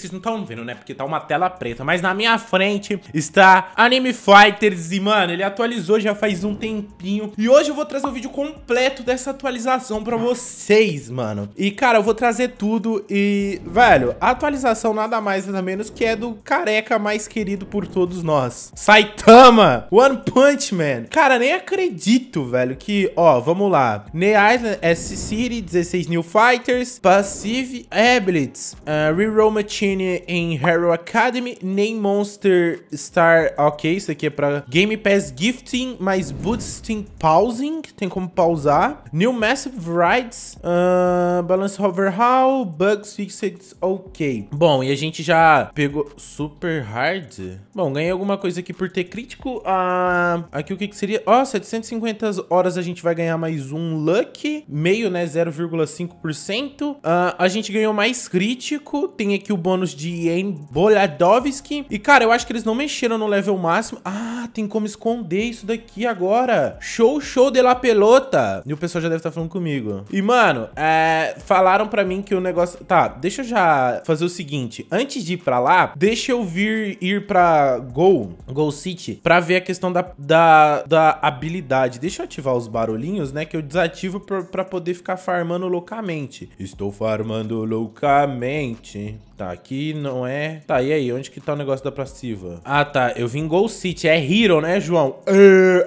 que vocês não estão vendo, né? Porque tá uma tela preta. Mas na minha frente está Anime Fighters. E, mano, ele atualizou já faz um tempinho. E hoje eu vou trazer o vídeo completo dessa atualização pra vocês, mano. E, cara, eu vou trazer tudo. E, velho, a atualização nada mais nada menos que é do careca mais querido por todos nós. Saitama! One Punch Man! Cara, nem acredito, velho, que... Ó, vamos lá. Ney Island, S-City, 16 New Fighters, Passive Ablets, uh, Reroll Machine, Machine em Hero Academy, nem Monster Star. Ok, isso aqui é pra Game Pass Gifting, mais Boosting Pausing, tem como pausar. New Massive Rides, uh, Balance Overhaul, Bugs Fixed, ok. Bom, e a gente já pegou Super Hard. Bom, ganhei alguma coisa aqui por ter crítico. Uh, aqui o que, que seria? Ó, oh, 750 horas a gente vai ganhar mais um Luck, meio, né, 0,5%. Uh, ah, a gente ganhou mais crítico, tem aqui o bônus planos de Emboladovski. E, cara, eu acho que eles não mexeram no level máximo. Ah, tem como esconder isso daqui agora. Show, show de la pelota. E o pessoal já deve estar tá falando comigo. E, mano, é... falaram pra mim que o negócio... Tá, deixa eu já fazer o seguinte. Antes de ir pra lá, deixa eu vir ir pra Go, Go City, pra ver a questão da, da, da habilidade. Deixa eu ativar os barulhinhos, né? Que eu desativo pra, pra poder ficar farmando loucamente. Estou farmando loucamente. Tá, aqui aqui não é... Tá, e aí? Onde que tá o negócio da passiva? Ah, tá. Eu vim Gol City. É Hero, né, João?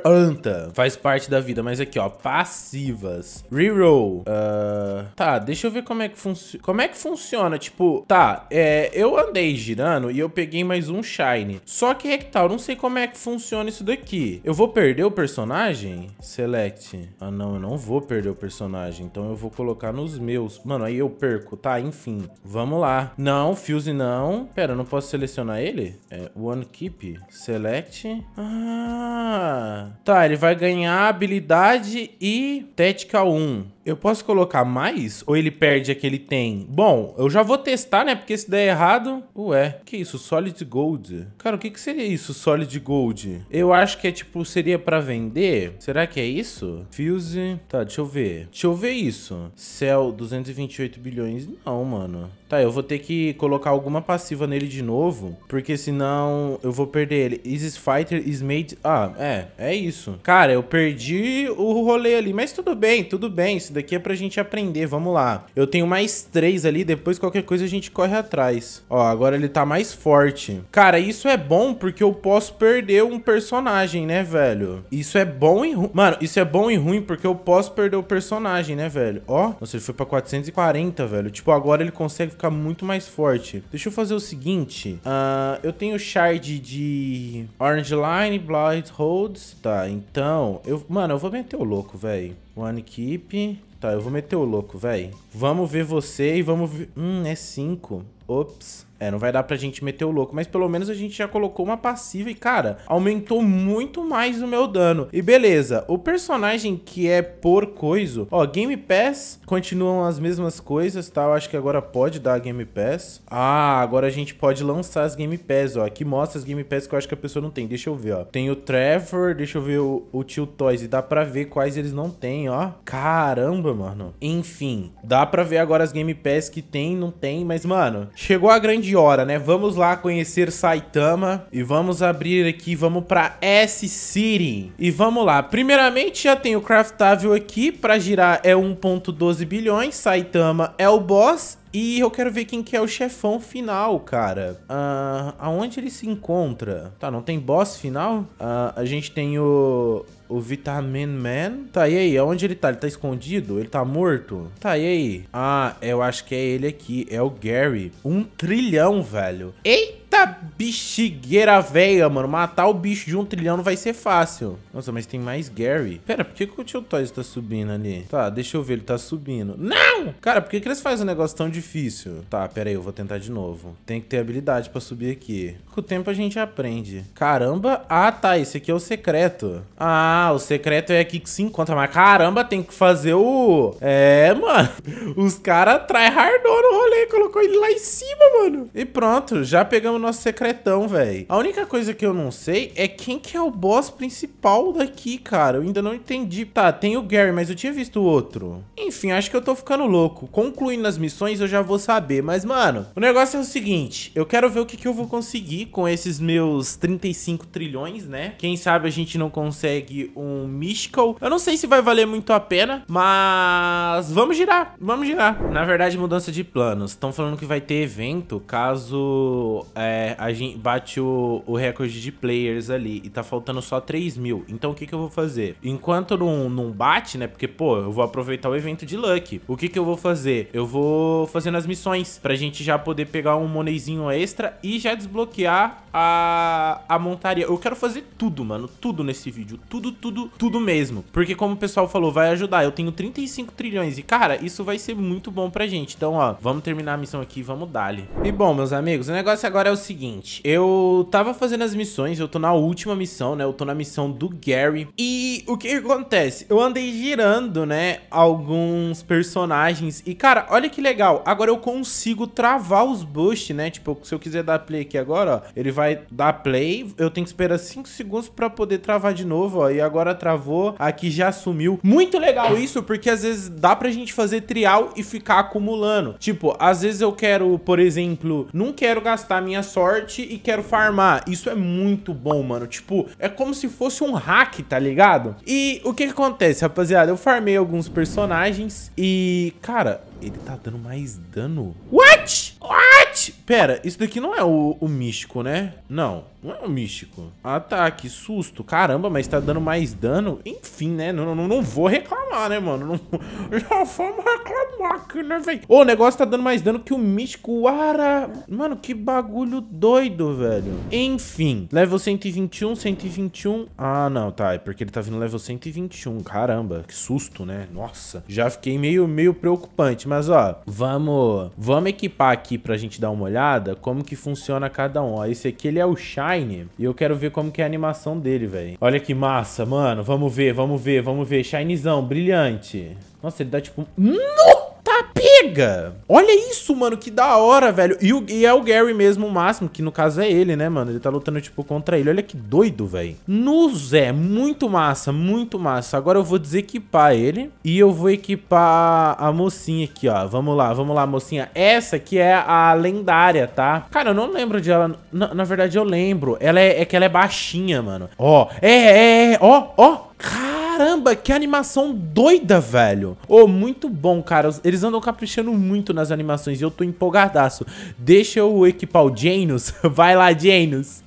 anta. Faz parte da vida. Mas aqui, ó. Passivas. Reroll. Uh, tá, deixa eu ver como é que funciona. Como é que funciona? Tipo, tá. É, eu andei girando e eu peguei mais um Shine. Só que é que tal? Tá, não sei como é que funciona isso daqui. Eu vou perder o personagem? Select. Ah, não. Eu não vou perder o personagem. Então eu vou colocar nos meus. Mano, aí eu perco. Tá, enfim. Vamos lá. Não Fuse não. Pera, eu não posso selecionar ele? É One Keep. Select. Ah. Tá, ele vai ganhar habilidade e Tética 1 eu posso colocar mais? Ou ele perde a que ele tem? Bom, eu já vou testar, né? Porque se der errado... Ué, que isso? Solid Gold? Cara, o que, que seria isso, Solid Gold? Eu acho que é, tipo, seria pra vender. Será que é isso? Fuse... Tá, deixa eu ver. Deixa eu ver isso. Cell, 228 bilhões. Não, mano. Tá, eu vou ter que colocar alguma passiva nele de novo, porque senão eu vou perder ele. Isis Fighter is made... Ah, é, é isso. Cara, eu perdi o rolê ali, mas tudo bem, tudo bem. Isso daqui é pra gente aprender, vamos lá. Eu tenho mais três ali, depois qualquer coisa a gente corre atrás. Ó, agora ele tá mais forte. Cara, isso é bom porque eu posso perder um personagem, né, velho? Isso é bom e ruim. Mano, isso é bom e ruim porque eu posso perder o personagem, né, velho? Ó, nossa, ele foi pra 440, velho. Tipo, agora ele consegue ficar muito mais forte. Deixa eu fazer o seguinte. Uh, eu tenho shard de Orange Line, Blight Holds. Tá, então... Eu, mano, eu vou meter o louco, velho. One keep. Tá, eu vou meter o louco, velho. Vamos ver você e vamos ver... Hum, é 5. Ops. É, não vai dar pra gente meter o louco, mas pelo menos a gente já colocou uma passiva e, cara, aumentou muito mais o meu dano. E beleza, o personagem que é por coisa, ó, Game Pass, continuam as mesmas coisas, tá? Eu acho que agora pode dar Game Pass. Ah, agora a gente pode lançar as Game Pass, ó. Aqui mostra as Game Pass que eu acho que a pessoa não tem. Deixa eu ver, ó. Tem o Trevor, deixa eu ver o, o Tio Toys e dá pra ver quais eles não têm, ó. Caramba, mano. Enfim, dá pra ver agora as Game Pass que tem não tem, mas, mano, chegou a grande de hora, né? Vamos lá conhecer Saitama e vamos abrir aqui, vamos pra S-City. E vamos lá. Primeiramente, já tem o craftável aqui. Pra girar é 1.12 bilhões. Saitama é o boss e eu quero ver quem que é o chefão final, cara. Uh, aonde ele se encontra? Tá, não tem boss final? Uh, a gente tem o o Vitamin Man. Tá, e aí? Onde ele tá? Ele tá escondido? Ele tá morto? Tá, e aí? Ah, eu acho que é ele aqui. É o Gary. Um trilhão, velho. Eita! Eita bexigueira velha, mano. Matar o bicho de um trilhão não vai ser fácil. Nossa, mas tem mais Gary. Pera, por que, que o tio Toys tá subindo ali? Tá, deixa eu ver, ele tá subindo. Não! Cara, por que, que eles fazem um negócio tão difícil? Tá, pera aí, eu vou tentar de novo. Tem que ter habilidade pra subir aqui. Com o tempo a gente aprende. Caramba! Ah, tá, esse aqui é o secreto. Ah, o secreto é aqui que se encontra. Mas caramba, tem que fazer o... É, mano. Os caras tryhardou no rolê. Colocou ele lá em cima, mano. E pronto, já pegamos nosso secretão, velho. A única coisa que eu não sei é quem que é o boss principal daqui, cara. Eu ainda não entendi. Tá, tem o Gary, mas eu tinha visto o outro. Enfim, acho que eu tô ficando louco. Concluindo as missões, eu já vou saber. Mas, mano, o negócio é o seguinte. Eu quero ver o que, que eu vou conseguir com esses meus 35 trilhões, né? Quem sabe a gente não consegue um Mystical. Eu não sei se vai valer muito a pena, mas vamos girar. Vamos girar. Na verdade, mudança de planos. Estão falando que vai ter evento caso... É, é, a gente bate o, o, recorde de players ali e tá faltando só 3 mil. Então o que, que eu vou fazer? Enquanto não, não bate, né? Porque, pô, eu vou aproveitar o evento de Luck. O que, que eu vou fazer? Eu vou fazendo as missões pra gente já poder pegar um moneyzinho extra e já desbloquear a, a montaria. Eu quero fazer tudo, mano. Tudo nesse vídeo. Tudo, tudo, tudo mesmo. Porque como o pessoal falou, vai ajudar. Eu tenho 35 trilhões e, cara, isso vai ser muito bom pra gente. Então, ó, vamos terminar a missão aqui, vamos dar-lhe. E bom, meus amigos, o negócio agora é o seguinte: eu tava fazendo as missões, eu tô na última missão, né? Eu tô na missão do Gary. E o que acontece? Eu andei girando, né? Alguns personagens. E, cara, olha que legal. Agora eu consigo travar os boosts, né? Tipo, se eu quiser dar play aqui agora, ó, ele vai dar play. Eu tenho que esperar 5 segundos pra poder travar de novo, ó. E agora travou. Aqui já sumiu. Muito legal isso, porque às vezes dá pra gente fazer trial e ficar acumulando. Tipo, às vezes eu quero, por exemplo, não quero gastar minha sorte e quero farmar. Isso é muito bom, mano. Tipo, é como se fosse um hack, tá ligado? E o que, que acontece, rapaziada? Eu farmei alguns personagens e, cara, ele tá dando mais dano. What? What? pera, isso daqui não é o, o, místico, né? Não, não é o místico. Ah, tá, que susto. Caramba, mas tá dando mais dano? Enfim, né? Não, não, não vou reclamar, né, mano? Não, já vamos reclamar aqui, né, velho? o negócio tá dando mais dano que o místico Ara... Mano, que bagulho doido, velho. Enfim, level 121, 121... Ah, não, tá, é porque ele tá vindo level 121. Caramba, que susto, né? Nossa, já fiquei meio, meio preocupante. Mas, ó, vamos, vamos equipar aqui pra gente dar uma olhada como que funciona cada um. Ó, esse aqui ele é o Shine e eu quero ver como que é a animação dele, velho. Olha que massa, mano. Vamos ver, vamos ver, vamos ver. Shinezão, brilhante. Nossa, ele dá tipo... Nossa! pega. Olha isso, mano, que da hora, velho. E, o, e, é o Gary mesmo, o máximo, que no caso é ele, né, mano? Ele tá lutando, tipo, contra ele. Olha que doido, velho. No Zé, muito massa, muito massa. Agora eu vou desequipar ele e eu vou equipar a mocinha aqui, ó. Vamos lá, vamos lá, mocinha. Essa aqui é a lendária, tá? Cara, eu não lembro de ela. Na, na verdade, eu lembro. Ela é, é, que ela é baixinha, mano. Ó, é, é, é, ó, ó. Cara. Caramba, que animação doida, velho. Ô, oh, muito bom, cara. Eles andam caprichando muito nas animações e eu tô empolgadaço. Deixa eu equipar o Janus. Vai lá, Janus.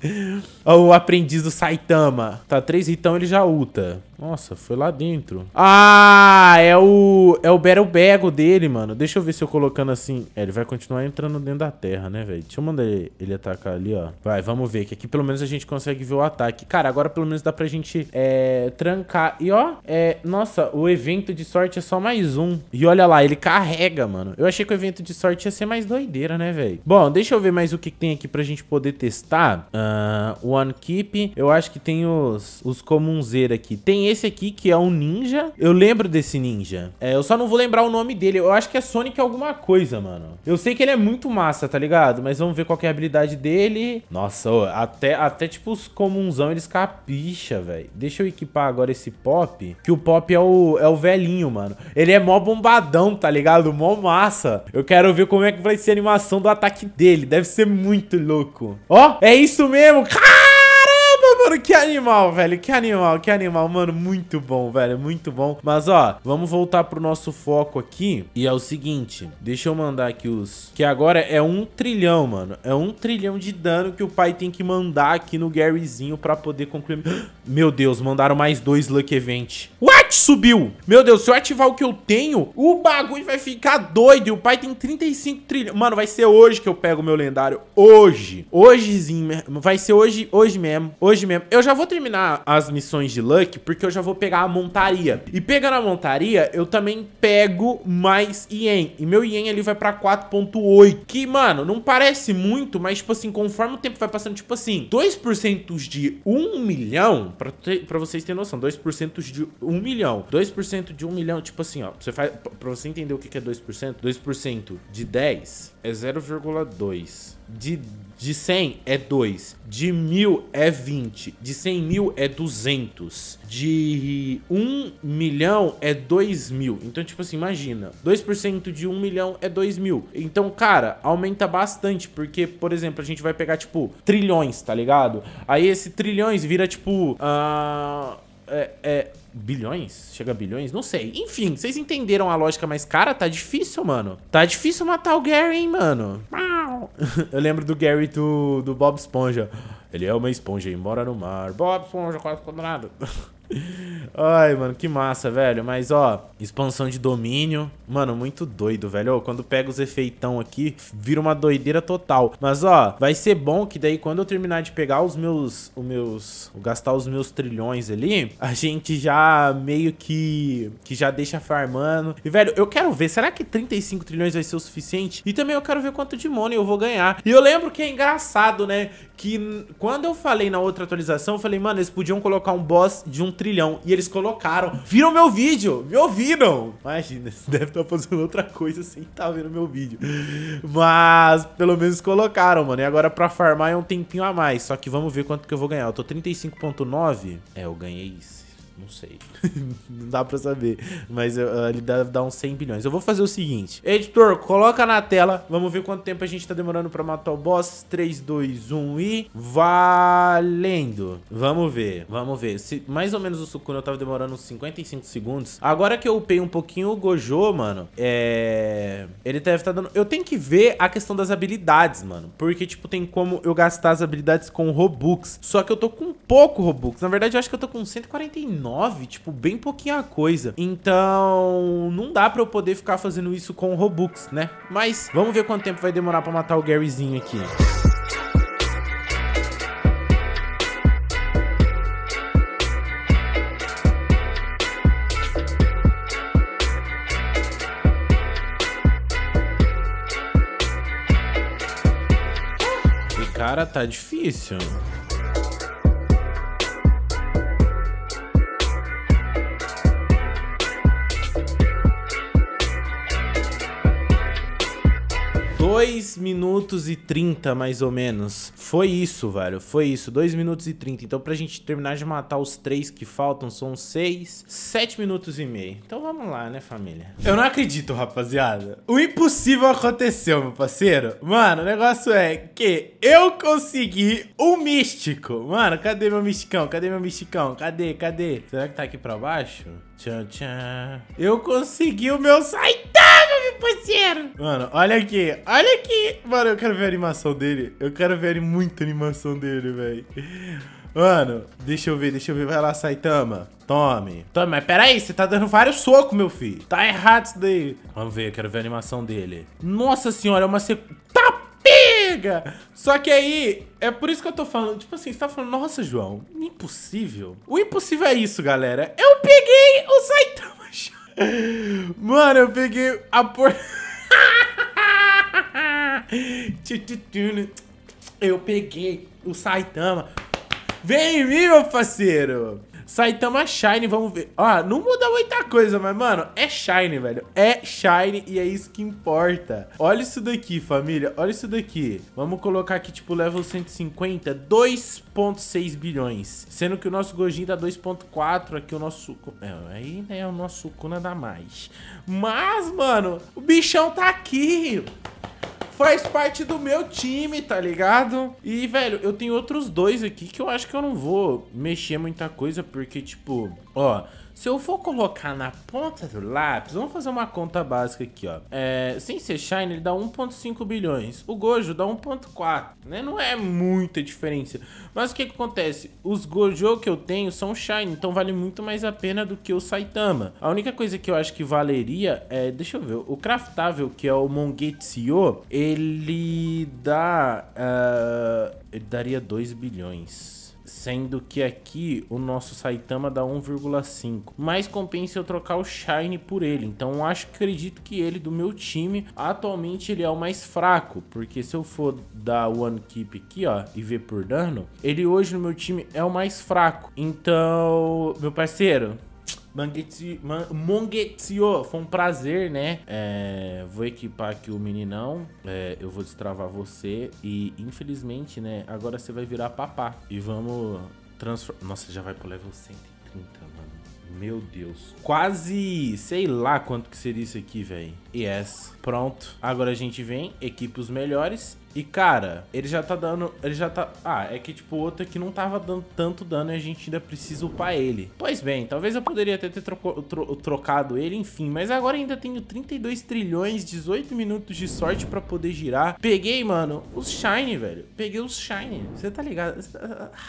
O aprendiz do Saitama. Tá, três então ele já ulta. Nossa, foi lá dentro. Ah, é o... É o Battle dele, mano. Deixa eu ver se eu colocando assim... É, ele vai continuar entrando dentro da terra, né, velho? Deixa eu mandar ele, ele, atacar ali, ó. Vai, vamos ver. Que aqui pelo menos a gente consegue ver o ataque. Cara, agora pelo menos dá pra gente é, trancar. E ó, é... Nossa, o evento de sorte é só mais um. E olha lá, ele carrega, mano. Eu achei que o evento de sorte ia ser mais doideira, né, velho? Bom, deixa eu ver mais o que tem aqui pra gente poder testar. Uh, one Keep. Eu acho que tem os, os comunzeira aqui. Tem esse aqui que é um ninja. Eu lembro desse ninja. É, eu só não vou lembrar o nome dele. Eu acho que é Sonic alguma coisa, mano. Eu sei que ele é muito massa, tá ligado? Mas vamos ver qual é a habilidade dele. Nossa, até, até tipo os comunsão eles capricha, velho. Deixa eu equipar agora esse Pop. Que o Pop é o, é o velhinho, mano. Ele é mó bombadão, tá ligado? Mó massa. Eu quero ver como é que vai ser a animação do ataque dele. Deve ser muito louco. Ó, é isso mesmo. Cara! Mano, que animal, velho. Que animal, que animal. Mano, muito bom, velho. Muito bom. Mas, ó, vamos voltar pro nosso foco aqui. E é o seguinte. Deixa eu mandar aqui os... Que agora é um trilhão, mano. É um trilhão de dano que o pai tem que mandar aqui no Garyzinho pra poder concluir... Meu Deus, mandaram mais dois Luck Event. What? Subiu! Meu Deus, se eu ativar o que eu tenho, o bagulho vai ficar doido. E o pai tem 35 trilhões. Mano, vai ser hoje que eu pego o meu lendário. Hoje. Hojezinho. Vai ser hoje, hoje mesmo. Hoje mesmo mesmo. Eu já vou terminar as missões de Luck, porque eu já vou pegar a montaria. E pegando a montaria, eu também pego mais Ien. E meu Ien ali vai pra 4.8. Que, mano, não parece muito, mas, tipo assim, conforme o tempo vai passando, tipo assim, 2% de 1 milhão, pra, ter, pra vocês terem noção, 2% de 1 milhão. 2% de 1 milhão, tipo assim, ó, você faz, pra você entender o que é 2%, 2% de 10 é 0,2. De, de 100 é 2. De 1000 é 20. De 100.000 é 200. De 1 milhão é 2 mil. Então, tipo assim, imagina. 2% de 1 milhão é 2 mil. Então, cara, aumenta bastante. Porque, por exemplo, a gente vai pegar, tipo, trilhões, tá ligado? Aí esse trilhões vira, tipo... Uh é, é, bilhões? Chega a bilhões? Não sei. Enfim, vocês entenderam a lógica, mas, cara, tá difícil, mano. Tá difícil matar o Gary, hein, mano. Eu lembro do Gary do, do Bob Esponja. Ele é uma esponja, mora no mar. Bob Esponja, quase condenado Ai, mano, que massa, velho. Mas, ó, expansão de domínio. Mano, muito doido, velho. Ó, quando pega os efeitão aqui, vira uma doideira total. Mas, ó, vai ser bom que daí quando eu terminar de pegar os meus... Os meus... Gastar os meus trilhões ali, a gente já meio que... Que já deixa farmando. E, velho, eu quero ver. Será que 35 trilhões vai ser o suficiente? E também eu quero ver quanto de money eu vou ganhar. E eu lembro que é engraçado, né? Que quando eu falei na outra atualização, eu falei, mano, eles podiam colocar um boss de um trilhão. E eles colocaram. Viram meu vídeo? Me ouviram? Imagina, você deve estar fazendo outra coisa sem estar vendo meu vídeo. Mas pelo menos colocaram, mano. E agora pra farmar é um tempinho a mais. Só que vamos ver quanto que eu vou ganhar. Eu tô 35.9. É, eu ganhei isso. Não sei. não dá pra saber. Mas uh, ele deve dar uns 100 bilhões. Eu vou fazer o seguinte. Editor, coloca na tela. Vamos ver quanto tempo a gente tá demorando pra matar o boss. 3, 2, 1 e... Valendo. Vamos ver. Vamos ver. Se mais ou menos o Sukuna tava demorando uns 55 segundos. Agora que eu upei um pouquinho o Gojo, mano, é... Ele deve estar tá dando... Eu tenho que ver a questão das habilidades, mano. Porque, tipo, tem como eu gastar as habilidades com Robux. Só que eu tô com pouco Robux. Na verdade, eu acho que eu tô com 149. 9, tipo, bem pouquinha coisa. Então, não dá pra eu poder ficar fazendo isso com Robux, né? Mas vamos ver quanto tempo vai demorar pra matar o Garyzinho aqui. Cara, tá difícil. 2 minutos e 30, mais ou menos. Foi isso, velho. Foi isso. 2 minutos e 30. Então, pra gente terminar de matar os três que faltam, são 6, 7 minutos e meio. Então vamos lá, né, família? Eu não acredito, rapaziada. O impossível aconteceu, meu parceiro. Mano, o negócio é que eu consegui um místico. Mano, cadê meu misticão? Cadê meu misticão? Cadê? Cadê? Será que tá aqui pra baixo? Tchan, tchan. Eu consegui o meu site! Mano, olha aqui. Olha aqui. Mano, eu quero ver a animação dele. Eu quero ver muita animação dele, velho. Mano, deixa eu ver, deixa eu ver. Vai lá, Saitama. Tome. Tome, mas peraí, você tá dando vários socos, meu filho. Tá errado isso daí. Vamos ver, eu quero ver a animação dele. Nossa senhora, é uma sequência... Tá pega! Só que aí, é por isso que eu tô falando. Tipo assim, você tá falando, nossa, João, impossível. O impossível é isso, galera. Eu peguei o Saitama. Mano, eu peguei a porta. Né? Eu peguei o Saitama. Vem em mim, meu parceiro! Saitama Shine, vamos ver. Ó, ah, não muda muita coisa, mas, mano, é Shine, velho. É Shine e é isso que importa. Olha isso daqui, família. Olha isso daqui. Vamos colocar aqui, tipo, level 150, 2.6 bilhões. Sendo que o nosso Gojin dá tá 2.4, aqui o nosso É, aí, né, o nosso Sukuna dá mais. Mas, mano, o bichão tá aqui faz parte do meu time, tá ligado? E, velho, eu tenho outros dois aqui que eu acho que eu não vou mexer muita coisa, porque, tipo, ó... Se eu for colocar na ponta do lápis, vamos fazer uma conta básica aqui, ó. É, sem ser Shine, ele dá 1.5 bilhões. O Gojo dá 1.4, né? Não é muita diferença. Mas o que, que acontece? Os Gojo que eu tenho são Shine, então vale muito mais a pena do que o Saitama. A única coisa que eu acho que valeria é... Deixa eu ver. O Craftável, que é o Mongetsio, ele dá... Uh, ele daria 2 bilhões sendo que aqui o nosso Saitama dá 1,5. Mas compensa eu trocar o Shine por ele, então acho que acredito que ele do meu time, atualmente ele é o mais fraco, porque se eu for dar One Keep aqui, ó, e ver por dano, ele hoje no meu time é o mais fraco. Então, meu parceiro, Mangetio, Mongetio, foi um prazer, né? É, vou equipar aqui o meninão, é, eu vou destravar você e infelizmente, né, agora você vai virar papá. E vamos transformar... Nossa, já vai pro level 130, mano. Meu Deus. Quase, sei lá quanto que seria isso aqui, velho. Yes. Pronto. Agora a gente vem, equipa os melhores e, cara, ele já tá dando. Ele já tá. Ah, é que, tipo, o outro aqui é não tava dando tanto dano e a gente ainda precisa upar ele. Pois bem, talvez eu poderia até ter troco, tro, trocado ele, enfim. Mas agora ainda tenho 32 trilhões, 18 minutos de sorte pra poder girar. Peguei, mano, os Shine, velho. Peguei os Shine. Você tá ligado?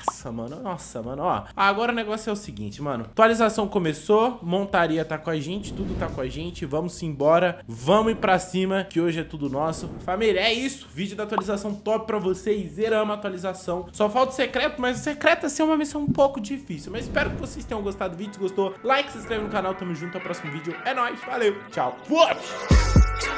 Nossa, mano. Nossa, mano. Ó, agora o negócio é o seguinte, mano. Atualização começou, montaria tá com a gente, tudo tá com a gente. Vamos embora. Vamos ir pra cima, que hoje é tudo nosso. Família, é isso. Vídeo da atualização atualização top pra vocês, zeramos a atualização. Só falta o secreto, mas o secreto assim é uma missão um pouco difícil. Mas espero que vocês tenham gostado do vídeo. Se gostou, like, se inscreve no canal, tamo junto, até o próximo vídeo. É nóis, valeu, tchau, fui!